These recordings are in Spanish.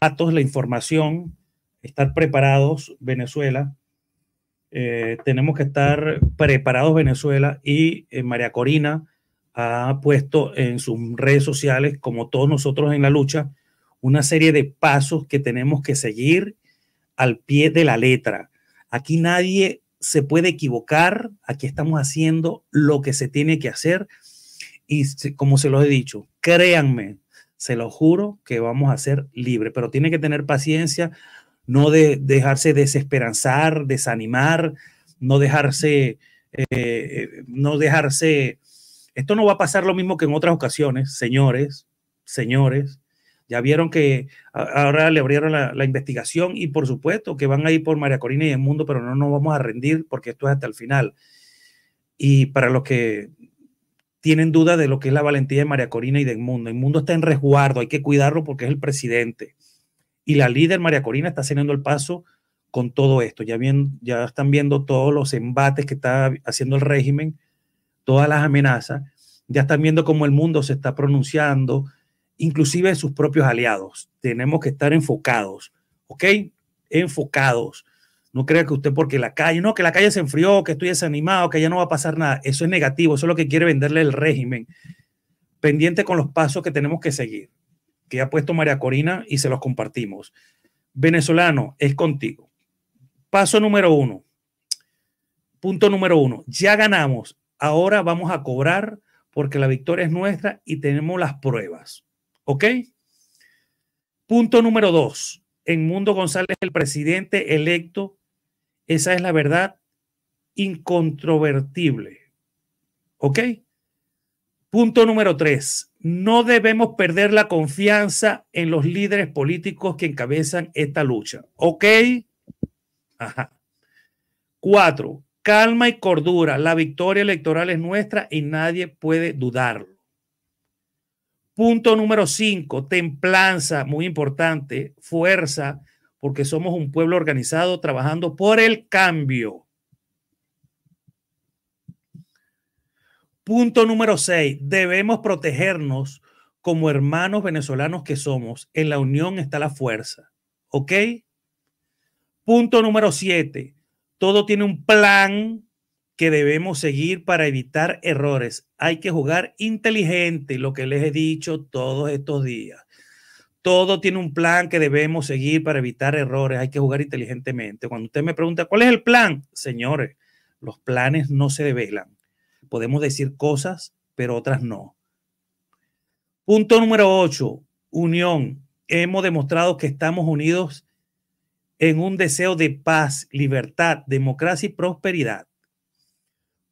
datos, la información, estar preparados Venezuela. Eh, tenemos que estar preparados Venezuela y eh, María Corina ha puesto en sus redes sociales, como todos nosotros en la lucha, una serie de pasos que tenemos que seguir al pie de la letra. Aquí nadie se puede equivocar, aquí estamos haciendo lo que se tiene que hacer y como se los he dicho, créanme, se lo juro que vamos a ser libres, pero tiene que tener paciencia, no dejarse desesperanzar, desanimar, no dejarse, eh, eh, no dejarse, esto no va a pasar lo mismo que en otras ocasiones, señores, señores, ya vieron que ahora le abrieron la, la, investigación y por supuesto que van a ir por María Corina y el mundo, pero no nos vamos a rendir porque esto es hasta el final. Y para los que tienen duda de lo que es la valentía de María Corina y del mundo. El mundo está en resguardo, hay que cuidarlo porque es el presidente. Y la líder María Corina está haciendo el paso con todo esto. Ya, bien, ya están viendo todos los embates que está haciendo el régimen, todas las amenazas. Ya están viendo cómo el mundo se está pronunciando, inclusive sus propios aliados. Tenemos que estar enfocados, ¿ok? Enfocados. No crea que usted porque la calle, no, que la calle se enfrió, que estoy desanimado, que ya no va a pasar nada. Eso es negativo, eso es lo que quiere venderle el régimen. Pendiente con los pasos que tenemos que seguir, que ha puesto María Corina y se los compartimos. Venezolano, es contigo. Paso número uno. Punto número uno. Ya ganamos. Ahora vamos a cobrar porque la victoria es nuestra y tenemos las pruebas. ¿Ok? Punto número dos. En Mundo González, el presidente electo esa es la verdad incontrovertible. ¿Ok? Punto número tres. No debemos perder la confianza en los líderes políticos que encabezan esta lucha. ¿Ok? Ajá. Cuatro. Calma y cordura. La victoria electoral es nuestra y nadie puede dudarlo. Punto número cinco. Templanza, muy importante. Fuerza porque somos un pueblo organizado trabajando por el cambio. Punto número 6. Debemos protegernos como hermanos venezolanos que somos. En la unión está la fuerza. ¿Ok? Punto número 7. Todo tiene un plan que debemos seguir para evitar errores. Hay que jugar inteligente, lo que les he dicho todos estos días todo tiene un plan que debemos seguir para evitar errores. Hay que jugar inteligentemente. Cuando usted me pregunta, ¿cuál es el plan? Señores, los planes no se develan. Podemos decir cosas, pero otras no. Punto número 8, unión. Hemos demostrado que estamos unidos en un deseo de paz, libertad, democracia y prosperidad.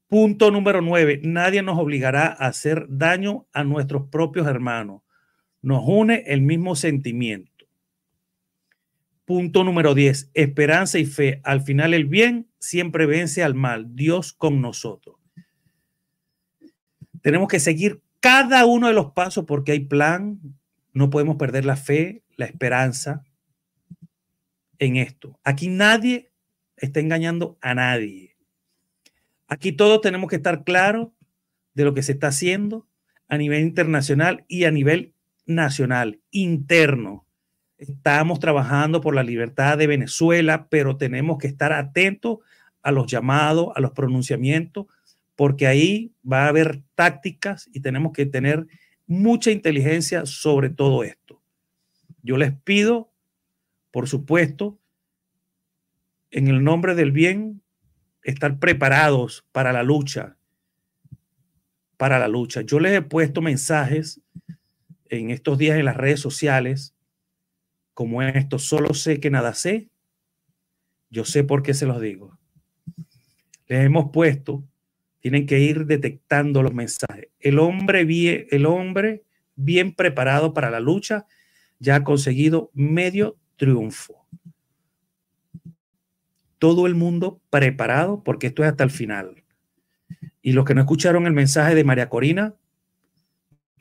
Punto número 9, nadie nos obligará a hacer daño a nuestros propios hermanos. Nos une el mismo sentimiento. Punto número 10. Esperanza y fe. Al final el bien siempre vence al mal. Dios con nosotros. Tenemos que seguir cada uno de los pasos porque hay plan. No podemos perder la fe, la esperanza en esto. Aquí nadie está engañando a nadie. Aquí todos tenemos que estar claros de lo que se está haciendo a nivel internacional y a nivel nacional, interno. Estamos trabajando por la libertad de Venezuela, pero tenemos que estar atentos a los llamados, a los pronunciamientos, porque ahí va a haber tácticas y tenemos que tener mucha inteligencia sobre todo esto. Yo les pido, por supuesto, en el nombre del bien, estar preparados para la lucha, para la lucha. Yo les he puesto mensajes en estos días en las redes sociales como esto, solo sé que nada sé, yo sé por qué se los digo. Les hemos puesto, tienen que ir detectando los mensajes. El hombre bien, el hombre bien preparado para la lucha ya ha conseguido medio triunfo. Todo el mundo preparado porque esto es hasta el final. Y los que no escucharon el mensaje de María Corina,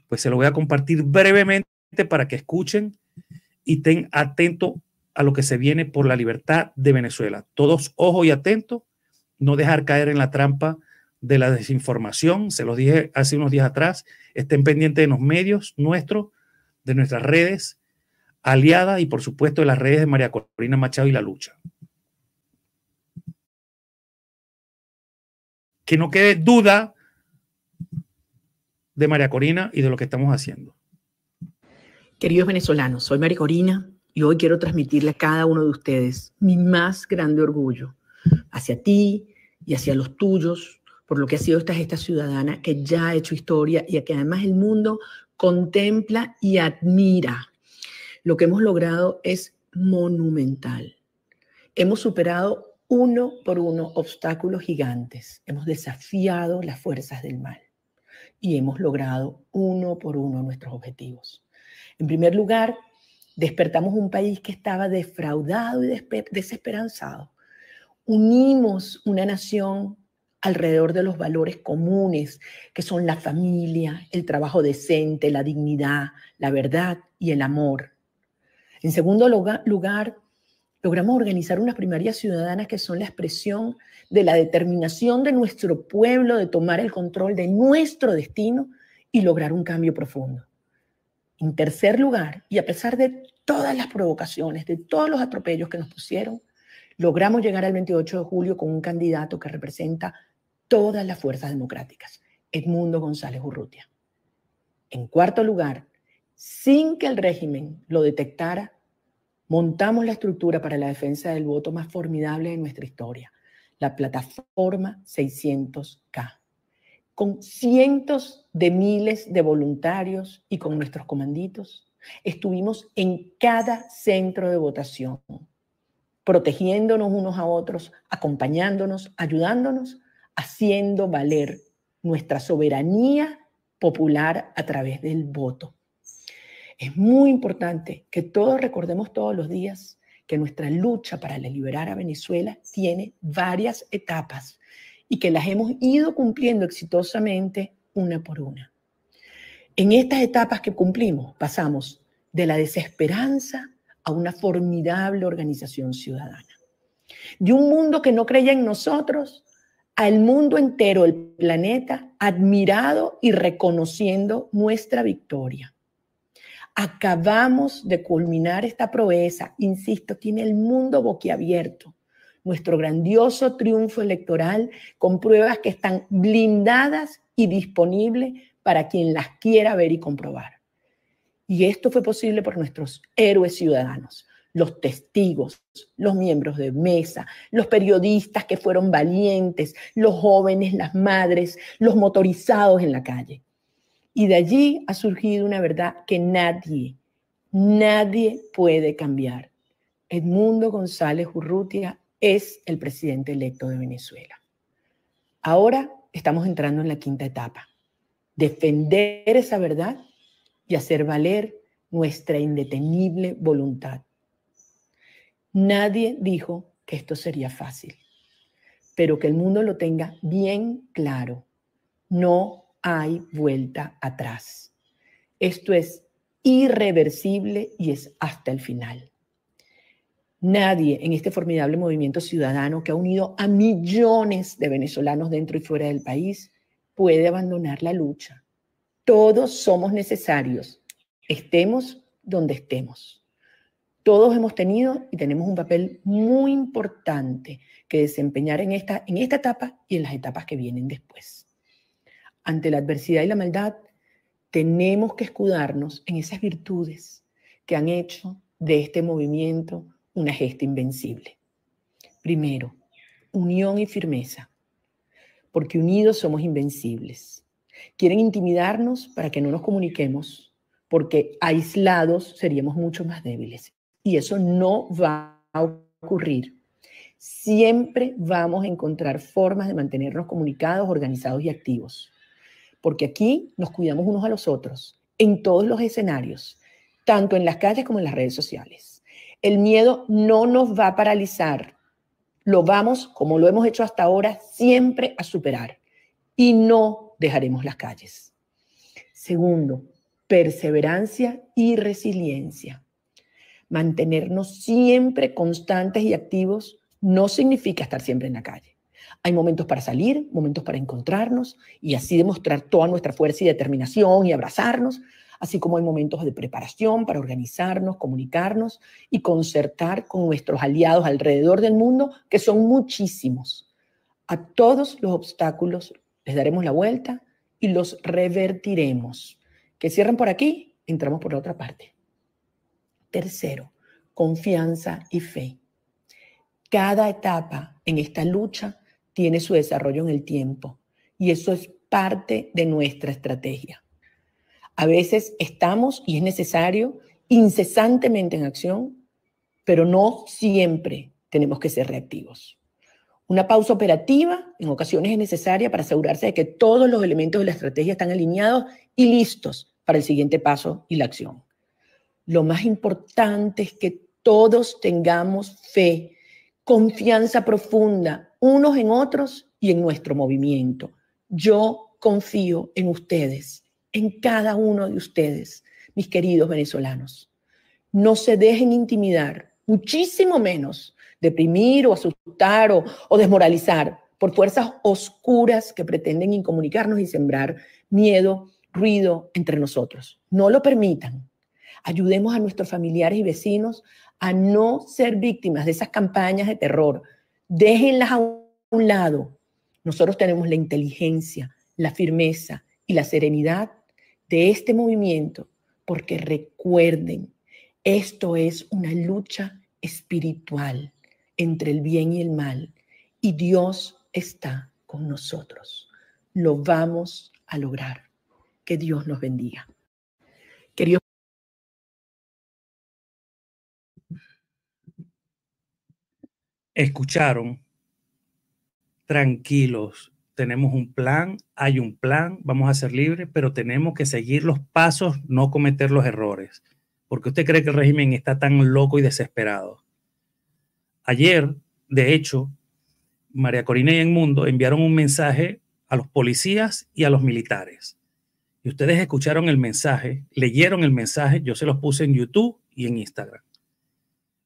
pues se lo voy a compartir brevemente para que escuchen y estén atentos a lo que se viene por la libertad de Venezuela. Todos ojo y atentos, no dejar caer en la trampa de la desinformación. Se los dije hace unos días atrás, estén pendientes de los medios nuestros, de nuestras redes aliadas y por supuesto de las redes de María Corina Machado y la lucha. Que no quede duda de María Corina y de lo que estamos haciendo. Queridos venezolanos, soy María Corina y hoy quiero transmitirle a cada uno de ustedes mi más grande orgullo hacia ti y hacia los tuyos por lo que ha sido esta ciudadana que ya ha hecho historia y a que además el mundo contempla y admira. Lo que hemos logrado es monumental. Hemos superado uno por uno obstáculos gigantes. Hemos desafiado las fuerzas del mal y hemos logrado uno por uno nuestros objetivos. En primer lugar, despertamos un país que estaba defraudado y desesperanzado. Unimos una nación alrededor de los valores comunes, que son la familia, el trabajo decente, la dignidad, la verdad y el amor. En segundo lugar, logramos organizar unas primarias ciudadanas que son la expresión de la determinación de nuestro pueblo de tomar el control de nuestro destino y lograr un cambio profundo. En tercer lugar, y a pesar de todas las provocaciones, de todos los atropellos que nos pusieron, logramos llegar al 28 de julio con un candidato que representa todas las fuerzas democráticas, Edmundo González Urrutia. En cuarto lugar, sin que el régimen lo detectara, Montamos la estructura para la defensa del voto más formidable de nuestra historia, la plataforma 600K, con cientos de miles de voluntarios y con nuestros comanditos. Estuvimos en cada centro de votación, protegiéndonos unos a otros, acompañándonos, ayudándonos, haciendo valer nuestra soberanía popular a través del voto. Es muy importante que todos recordemos todos los días que nuestra lucha para liberar a Venezuela tiene varias etapas y que las hemos ido cumpliendo exitosamente una por una. En estas etapas que cumplimos pasamos de la desesperanza a una formidable organización ciudadana. De un mundo que no creía en nosotros al mundo entero, el planeta, admirado y reconociendo nuestra victoria. Acabamos de culminar esta proeza, insisto, tiene el mundo boquiabierto. Nuestro grandioso triunfo electoral con pruebas que están blindadas y disponibles para quien las quiera ver y comprobar. Y esto fue posible por nuestros héroes ciudadanos, los testigos, los miembros de mesa, los periodistas que fueron valientes, los jóvenes, las madres, los motorizados en la calle. Y de allí ha surgido una verdad que nadie, nadie puede cambiar. Edmundo González Urrutia es el presidente electo de Venezuela. Ahora estamos entrando en la quinta etapa. Defender esa verdad y hacer valer nuestra indetenible voluntad. Nadie dijo que esto sería fácil, pero que el mundo lo tenga bien claro. No hay vuelta atrás. Esto es irreversible y es hasta el final. Nadie en este formidable movimiento ciudadano que ha unido a millones de venezolanos dentro y fuera del país puede abandonar la lucha. Todos somos necesarios, estemos donde estemos. Todos hemos tenido y tenemos un papel muy importante que desempeñar en esta, en esta etapa y en las etapas que vienen después ante la adversidad y la maldad, tenemos que escudarnos en esas virtudes que han hecho de este movimiento una gesta invencible. Primero, unión y firmeza, porque unidos somos invencibles. Quieren intimidarnos para que no nos comuniquemos, porque aislados seríamos mucho más débiles. Y eso no va a ocurrir. Siempre vamos a encontrar formas de mantenernos comunicados, organizados y activos porque aquí nos cuidamos unos a los otros, en todos los escenarios, tanto en las calles como en las redes sociales. El miedo no nos va a paralizar, lo vamos, como lo hemos hecho hasta ahora, siempre a superar y no dejaremos las calles. Segundo, perseverancia y resiliencia. Mantenernos siempre constantes y activos no significa estar siempre en la calle. Hay momentos para salir, momentos para encontrarnos y así demostrar toda nuestra fuerza y determinación y abrazarnos, así como hay momentos de preparación para organizarnos, comunicarnos y concertar con nuestros aliados alrededor del mundo, que son muchísimos. A todos los obstáculos les daremos la vuelta y los revertiremos. Que cierren por aquí, entramos por la otra parte. Tercero, confianza y fe. Cada etapa en esta lucha tiene su desarrollo en el tiempo. Y eso es parte de nuestra estrategia. A veces estamos, y es necesario, incesantemente en acción, pero no siempre tenemos que ser reactivos. Una pausa operativa en ocasiones es necesaria para asegurarse de que todos los elementos de la estrategia están alineados y listos para el siguiente paso y la acción. Lo más importante es que todos tengamos fe, confianza profunda unos en otros y en nuestro movimiento. Yo confío en ustedes, en cada uno de ustedes, mis queridos venezolanos. No se dejen intimidar, muchísimo menos deprimir o asustar o, desmoralizar por fuerzas oscuras que pretenden incomunicarnos y sembrar miedo, ruido entre nosotros. No lo permitan. Ayudemos a nuestros familiares y vecinos a no ser víctimas de esas campañas de terror, déjenlas a un lado. Nosotros tenemos la inteligencia, la firmeza y la serenidad de este movimiento, porque recuerden, esto es una lucha espiritual entre el bien y el mal, y Dios está con nosotros. Lo vamos a lograr. Que Dios nos bendiga. Queridos escucharon, tranquilos, tenemos un plan, hay un plan, vamos a ser libres, pero tenemos que seguir los pasos, no cometer los errores, porque usted cree que el régimen está tan loco y desesperado. Ayer, de hecho, María Corina y el Mundo enviaron un mensaje a los policías y a los militares. Y ustedes escucharon el mensaje, leyeron el mensaje, yo se los puse en YouTube y en Instagram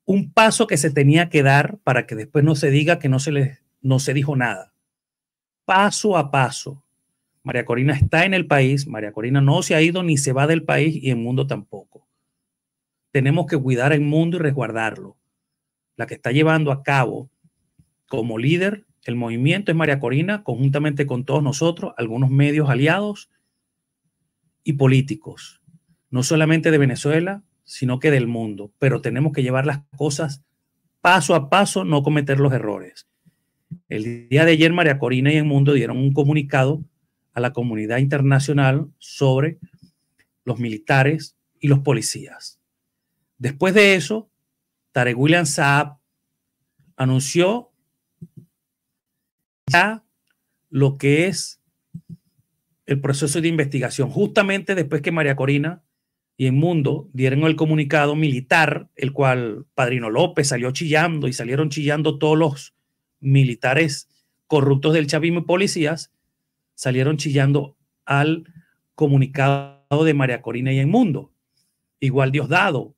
un paso que se tenía que dar para que después no se diga que no se les no se dijo nada. Paso a paso. María Corina está en el país, María Corina no se ha ido ni se va del país y el mundo tampoco. Tenemos que cuidar el mundo y resguardarlo. La que está llevando a cabo como líder el movimiento es María Corina, conjuntamente con todos nosotros, algunos medios aliados y políticos, no solamente de Venezuela, sino que del mundo, pero tenemos que llevar las cosas paso a paso, no cometer los errores. El día de ayer María Corina y el mundo dieron un comunicado a la comunidad internacional sobre los militares y los policías. Después de eso, Tarek William Saab anunció ya lo que es el proceso de investigación, justamente después que María Corina y en Mundo dieron el comunicado militar, el cual Padrino López salió chillando y salieron chillando todos los militares corruptos del chavismo y policías, salieron chillando al comunicado de María Corina y en Mundo. Igual Diosdado,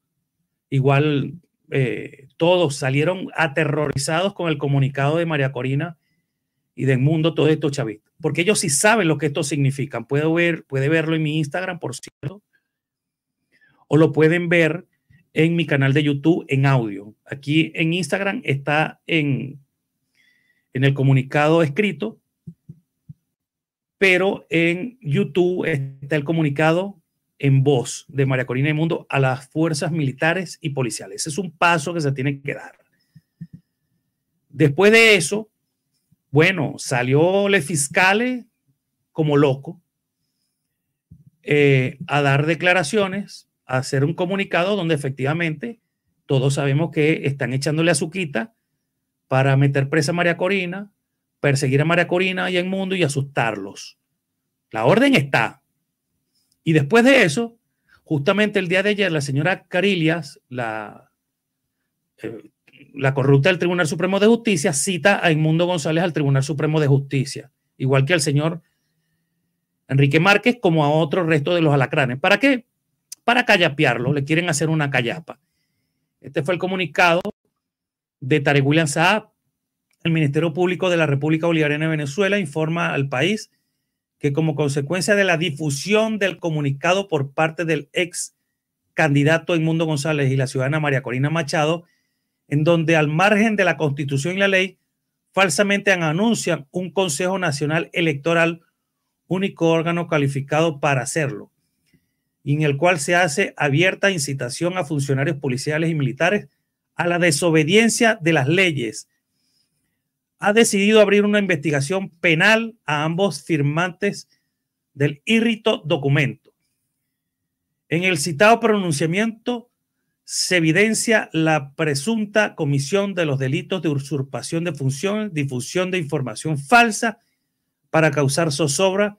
igual eh, todos salieron aterrorizados con el comunicado de María Corina y de mundo todo esto, chavista Porque ellos sí saben lo que esto significa. Puedo ver, puede verlo en mi Instagram, por cierto o lo pueden ver en mi canal de YouTube en audio. Aquí en Instagram está en, en el comunicado escrito, pero en YouTube está el comunicado en voz de María Corina y Mundo a las fuerzas militares y policiales. Ese es un paso que se tiene que dar. Después de eso, bueno, salió Le fiscales como loco eh, a dar declaraciones hacer un comunicado donde efectivamente todos sabemos que están echándole a quita para meter presa a María Corina, perseguir a María Corina y a mundo y asustarlos. La orden está. Y después de eso, justamente el día de ayer, la señora Carillas la, eh, la corrupta del Tribunal Supremo de Justicia, cita a Inmundo González al Tribunal Supremo de Justicia, igual que al señor Enrique Márquez, como a otro resto de los alacranes. ¿Para qué? para callapearlo, le quieren hacer una callapa. Este fue el comunicado de Tarek William Saab. El Ministerio Público de la República Bolivariana de Venezuela informa al país que como consecuencia de la difusión del comunicado por parte del ex candidato Edmundo González y la ciudadana María Corina Machado, en donde al margen de la Constitución y la ley, falsamente anuncian un Consejo Nacional Electoral, único órgano calificado para hacerlo y en el cual se hace abierta incitación a funcionarios policiales y militares a la desobediencia de las leyes. Ha decidido abrir una investigación penal a ambos firmantes del írrito documento. En el citado pronunciamiento se evidencia la presunta comisión de los delitos de usurpación de funciones, difusión de información falsa para causar zozobra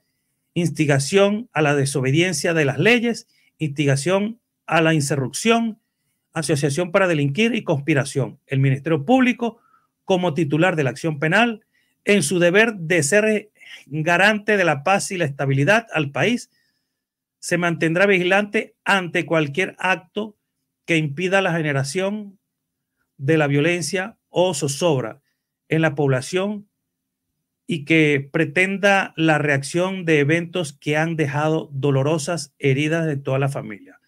instigación a la desobediencia de las leyes, instigación a la insurrección, asociación para delinquir y conspiración. El Ministerio Público, como titular de la acción penal, en su deber de ser garante de la paz y la estabilidad al país, se mantendrá vigilante ante cualquier acto que impida la generación de la violencia o zozobra en la población y que pretenda la reacción de eventos que han dejado dolorosas heridas de toda la familia.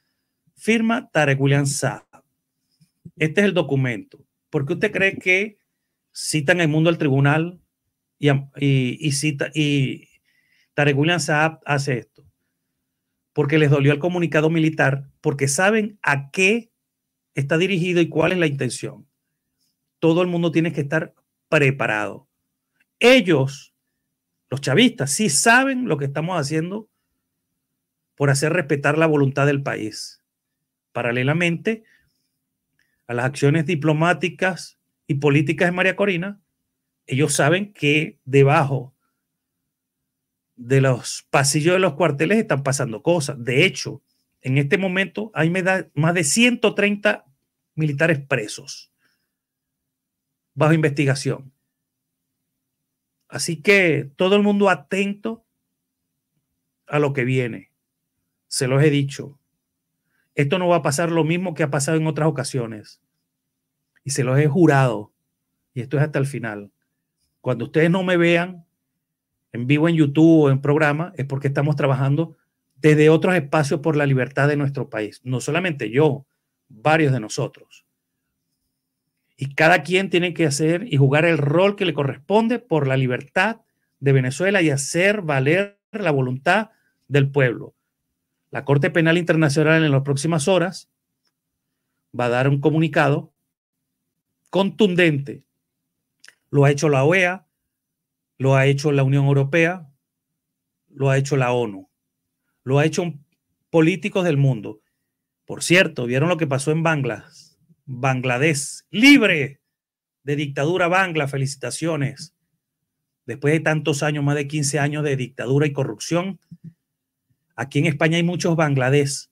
Firma Tarek William Saab. Este es el documento. ¿Por qué usted cree que citan el mundo al tribunal y, cita, y Tarek William Saab hace esto? Porque les dolió el comunicado militar, porque saben a qué está dirigido y cuál es la intención. Todo el mundo tiene que estar preparado ellos, los chavistas, sí saben lo que estamos haciendo por hacer respetar la voluntad del país. Paralelamente a las acciones diplomáticas y políticas de María Corina, ellos saben que debajo de los pasillos de los cuarteles están pasando cosas. De hecho, en este momento hay más de 130 militares presos bajo investigación. Así que todo el mundo atento a lo que viene. Se los he dicho. Esto no va a pasar lo mismo que ha pasado en otras ocasiones. Y se los he jurado. Y esto es hasta el final. Cuando ustedes no me vean en vivo en YouTube o en programa, es porque estamos trabajando desde otros espacios por la libertad de nuestro país. No solamente yo, varios de nosotros. Y cada quien tiene que hacer y jugar el rol que le corresponde por la libertad de Venezuela y hacer valer la voluntad del pueblo. La Corte Penal Internacional en las próximas horas va a dar un comunicado contundente. Lo ha hecho la OEA, lo ha hecho la Unión Europea, lo ha hecho la ONU, lo ha hecho políticos del mundo. Por cierto, ¿vieron lo que pasó en Bangladesh? Bangladesh, libre de dictadura bangla, felicitaciones. Después de tantos años, más de 15 años de dictadura y corrupción, aquí en España hay muchos Bangladés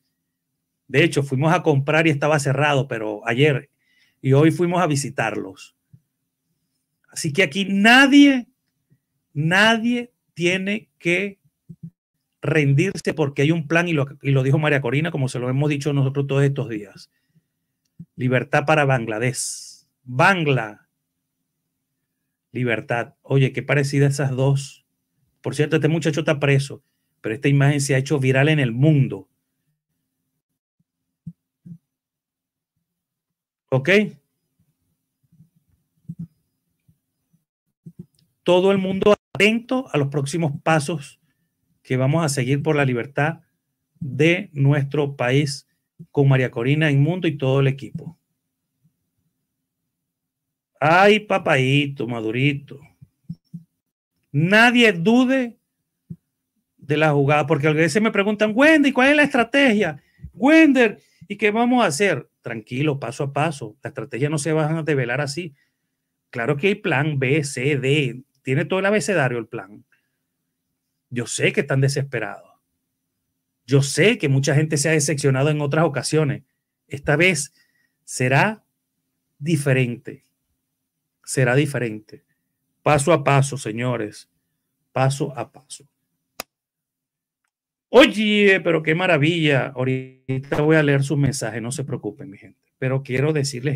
De hecho, fuimos a comprar y estaba cerrado, pero ayer y hoy fuimos a visitarlos. Así que aquí nadie, nadie tiene que rendirse porque hay un plan y lo, y lo dijo María Corina, como se lo hemos dicho nosotros todos estos días. Libertad para Bangladesh. Bangla. Libertad. Oye, qué parecida esas dos. Por cierto, este muchacho está preso, pero esta imagen se ha hecho viral en el mundo. ¿Ok? Todo el mundo atento a los próximos pasos que vamos a seguir por la libertad de nuestro país con María Corina mundo y todo el equipo. Ay, papayito, madurito. Nadie dude de la jugada, porque a veces me preguntan, Wendy, ¿cuál es la estrategia? Wender, ¿y qué vamos a hacer? Tranquilo, paso a paso. La estrategia no se va a develar así. Claro que hay plan B, C, D. Tiene todo el abecedario el plan. Yo sé que están desesperados. Yo sé que mucha gente se ha decepcionado en otras ocasiones. Esta vez será diferente. Será diferente. Paso a paso, señores. Paso a paso. Oye, pero qué maravilla. Ahorita voy a leer su mensaje no se preocupen, mi gente. Pero quiero decirles